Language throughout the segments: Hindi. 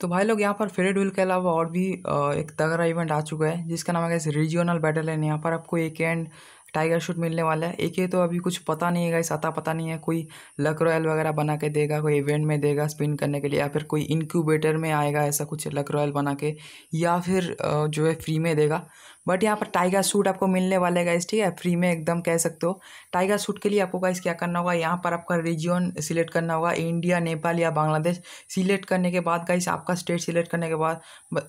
तो भाई लोग यहाँ पर फेरेड डुल के अलावा और भी एक तगड़ा इवेंट आ चुका है जिसका नाम है रीजनल बैटल है यहाँ पर आपको एक एंड टाइगर शूट मिलने वाला है एक ही तो अभी कुछ पता नहीं है इस आता पता नहीं है कोई लक रॉयल वगैरह बना के देगा कोई इवेंट में देगा स्पिन करने के लिए या फिर कोई इनक्यूबेटर में आएगा ऐसा कुछ लक रॉयल बना के या फिर जो है फ्री में देगा बट यहाँ पर टाइगर सूट आपको मिलने वाले गाइस ठीक है फ्री में एकदम कह सकते हो टाइगर सूट के लिए आपको गाइस क्या करना होगा यहाँ पर आपका रीजन सिलेक्ट करना होगा इंडिया नेपाल या बांग्लादेश सिलेक्ट करने के बाद गाइस आपका स्टेट सिलेक्ट करने के बाद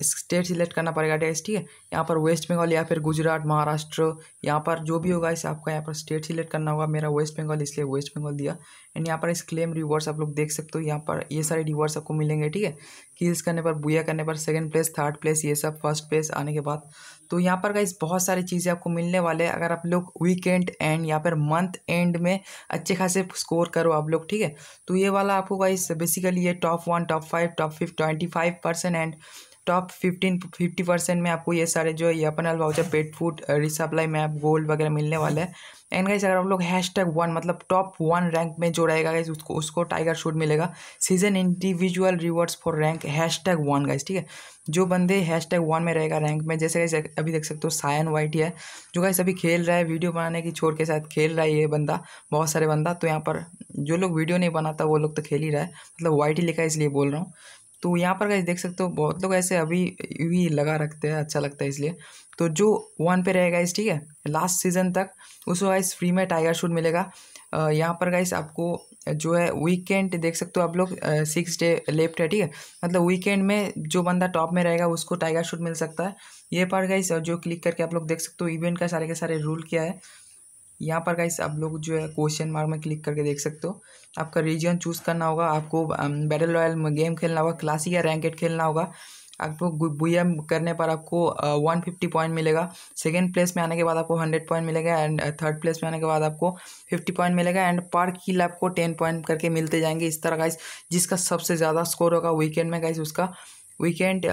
स्टेट सिलेक्ट करना पड़ेगा गाइस ठीक है यहाँ पर वेस्ट बंगाल या फिर गुजरात महाराष्ट्र यहाँ पर जो भी होगा इस आपका यहाँ पर स्टेट सिलेक्ट करना होगा मेरा वेस्ट बंगाल इसलिए वेस्ट बंगाल दिया एंड यहाँ पर इस क्लेम रिवॉर्ड्स आप लोग देख सकते हो यहाँ पर ये सारे रिवॉर्ड्स आपको मिलेंगे ठीक है किल्स करने पर बुया करने पर सेकेंड प्लेस थर्ड प्लेस ये सब फर्स्ट प्लेस आने के बाद तो यहाँ पर पर गई बहुत सारी चीज़ें आपको मिलने वाले हैं अगर आप लोग वीकेंड एंड या फिर मंथ एंड में अच्छे खासे स्कोर करो आप लोग ठीक है तो ये वाला आपको गाइस बेसिकली ये top one top five top fifty twenty five percent and top fifteen fifty percent में आपको ये सारे जो ये L voucher pet food resupply map gold वगैरह मिलने वाले हैं एंड गाइस अगर आप लोग हैश टैग वन मतलब टॉप वन रैंक में जो रहेगा गाइस उसको उसको टाइगर शूट मिलेगा season individual rewards for rank hash tag one guys ठीक है जो बंदे हैश टैग वन में रहेगा रैंक में जैसे गाइस अभी देख सकते हो सायन वाइट है जो गाइस अभी खेल रहा है वीडियो बनाने की छोड़ के साथ खेल रहा है ये बंदा बहुत सारे बंदा तो यहाँ पर जो लोग वीडियो नहीं बनाता वो लोग तो खेल ही रहा है मतलब वाइट ही लिखा है इसलिए बोल रहा हूँ तो यहाँ पर गाइज देख सकते हो बहुत लोग ऐसे अभी भी लगा रखते हैं अच्छा लगता है इसलिए तो जो वन पे रहेगा इस ठीक है लास्ट सीजन तक उसको गाइस फ्री में टाइगर शूट मिलेगा यहाँ पर गाइस आपको जो है वीकेंड देख सकते हो आप लोग सिक्स डे लेफ्ट है ठीक है मतलब वीकेंड में जो बंदा टॉप में रहेगा उसको टाइगर शूट मिल सकता है ये पर गाइस जो क्लिक करके आप लोग देख सकते हो इवेंट का सारे के सारे रूल क्या है यहाँ पर गाइस आप लोग जो है क्वेश्चन मार्क में क्लिक करके देख सकते हो आपका रीजन चूज़ करना होगा आपको बैटल रॉयल गेम खेलना होगा क्लासिक या रैंकेड खेलना होगा आपको बी एम करने पर आपको वन फिफ्टी पॉइंट मिलेगा सेकेंड प्लेस में आने के बाद आपको हंड्रेड पॉइंट मिलेगा एंड थर्ड प्लेस में आने के बाद आपको फिफ्टी पॉइंट मिलेगा एंड पर किल आपको टेन पॉइंट करके मिलते जाएंगे इस तरह गाइस जिसका सबसे ज़्यादा स्कोर होगा वीकेंड में गाइस उसका वीकेंड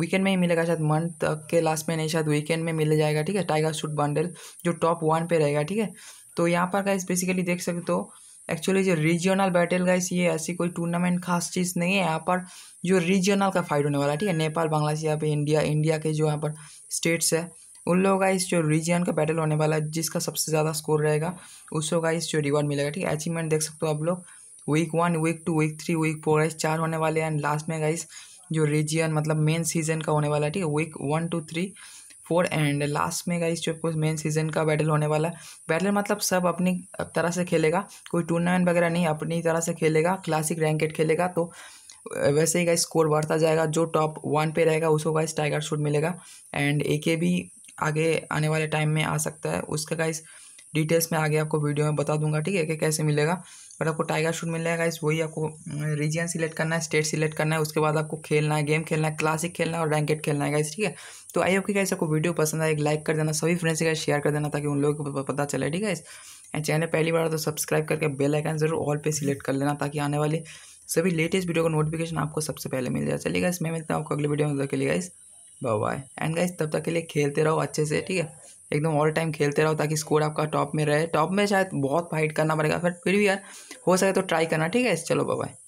वीकेंड uh, में ही मिलेगा शायद मंथ के लास्ट में नहीं शायद वीकेंड में मिल जाएगा ठीक है टाइगर सूट बंडल जो टॉप वन पे रहेगा ठीक है तो यहाँ पर गाइस बेसिकली देख सकते हो एक्चुअली तो जो रीजनल बैटल गाइस ये ऐसी कोई टूर्नामेंट खास चीज़ नहीं है यहाँ पर जो रीजनल का फाइट होने वाला है ठीक है नेपाल बांग्लादेश यहाँ पे इंडिया इंडिया के जो यहाँ पर स्टेट्स है उन लोगों का इस जो रीजन का बैटल होने वाला है जिसका सबसे ज़्यादा स्कोर रहेगा उस लोग का इस जो रिवॉर्ड मिलेगा ठीक है अचीवमेंट देख सकते हो आप लोग week one week two week three week four guys चार होने वाले हैं एंड लास्ट में गाइस जो रीजियन मतलब मेन सीजन का होने वाला है ठीक है week one two three four and last में गाइस जो मेन सीजन का बैटल होने वाला है बैटल मतलब सब अपनी तरह से खेलेगा कोई टूर्नामेंट वगैरह नहीं अपनी तरह से खेलेगा क्लासिक रैंकेट खेलेगा तो वैसे ही गाइस स्कोर बढ़ता जाएगा जो टॉप वन पे रहेगा उसको गाइस टाइगर शूट मिलेगा एंड ए के भी आगे आने वाले टाइम में आ सकता है उसका गाइस डिटेल्स में आगे आपको वीडियो में बता दूंगा ठीक है कि कैसे मिलेगा बट आपको टाइगर शूट मिल जाएगा इस वही आपको रीजन सिलेक्ट करना है स्टेट सिलेक्ट करना है उसके बाद आपको खेलना है गेम खेलना है क्लासिक खेलना है और रैंकेट खेलना है गाइस ठीक है तो आई होप कि गाइस आपको वीडियो पसंद आए एक लाइक कर देना सभी फ्रेंड्स के शेयर कर देना ताकि उन लोगों को पता चले ठीक है एंड चैनल पहली बार तो सब्सक्राइब करके बेल आइकन जरूर ऑल पे सिलेक्ट कर लेना ताकि आने वाले सभी लेटेस्ट वीडियो का नोटिफिकेशन आपको सबसे पहले मिल जाए चलिए गाइस मैं मिलता हूँ आपको अगले वीडियो में तब के लिए guys bye bye and guys तब तक के लिए खेलते रहो अच्छे से ठीक है एकदम ऑल टाइम खेलते रहो ताकि स्कोर आपका टॉप में रहे टॉप में शायद बहुत फाइट करना पड़ेगा फिर फिर भी यार हो सके तो ट्राई करना ठीक है चलो बाय